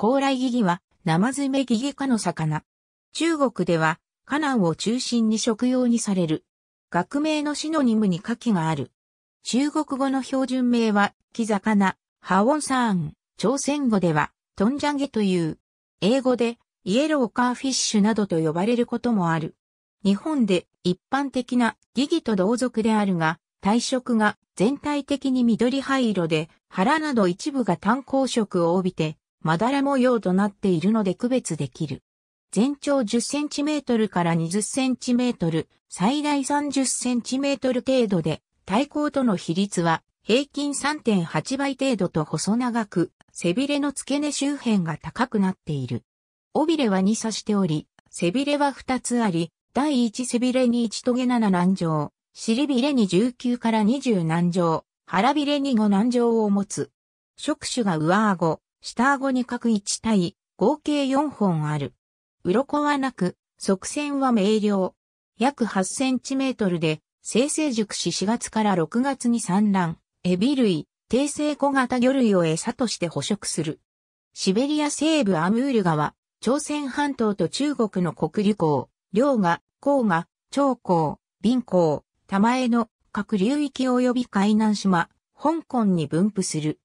高麗ギギは、生爪ギギ科の魚。中国では、カナンを中心に食用にされる。学名のシノニムに下記がある。中国語の標準名は、木魚、ハオンサーン。朝鮮語では、トンジャンゲという。英語で、イエローカーフィッシュなどと呼ばれることもある。日本で一般的なギギと同族であるが、体色が全体的に緑灰色で、腹など一部が炭鉱色を帯びて、まだら模様となっているので区別できる。全長 10cm から 20cm、最大 30cm 程度で、対抗との比率は平均3.8倍程度と細長く、背びれの付け根周辺が高くなっている。尾びれは2刺しており、背びれは2つあり、第1背びれに1トゲ7難上、尻びれに19から20難上、腹びれに5難上を持つ。触手が上顎、下顎に各1対、合計4本ある。鱗はなく、側線は明瞭。約8センチメートルで、生成熟し4月から6月に産卵、エビ類、低成小型魚類を餌として捕食する。シベリア西部アムール川、朝鮮半島と中国の国竜港、両河、黄河、長江、貧港、玉江の各流域及び海南島、香港に分布する。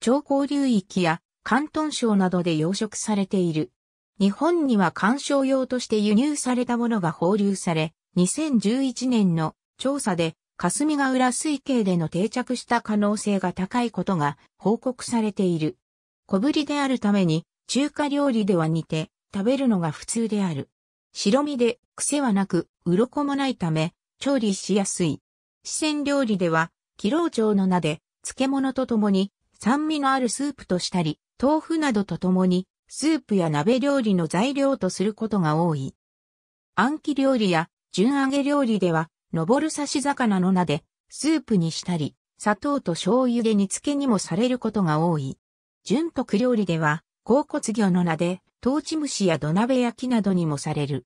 長江流域や広東省などで養殖されている。日本には観賞用として輸入されたものが放流され、2011年の調査で霞ヶ浦水系での定着した可能性が高いことが報告されている。小ぶりであるために中華料理では似て食べるのが普通である。白身で癖はなく鱗もないため調理しやすい。四川料理では、キロウチョウの名で漬物と共に酸味のあるスープとしたり、豆腐などとともに、スープや鍋料理の材料とすることが多い。暗記料理や順揚げ料理では、昇る刺し魚の名で、スープにしたり、砂糖と醤油で煮付けにもされることが多い。純徳料理では、甲骨魚の名で、トーチ蒸しや土鍋焼きなどにもされる。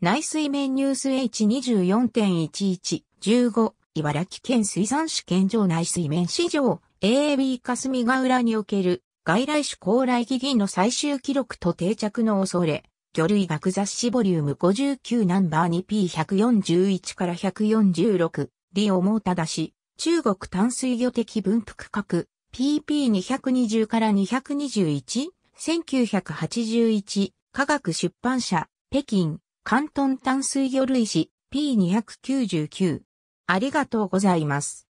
内水面ニュース H24.1115 茨城県水産試験場内水面市場 AB 霞ヶ浦における外来種高麗疑義の最終記録と定着の恐れ、魚類学雑誌ボリューム59ナンバー 2P141 から146、リオモータだし、中国淡水魚的分布区画、PP220 から221、1981、科学出版社、北京、関東淡水魚類誌、P299。ありがとうございます。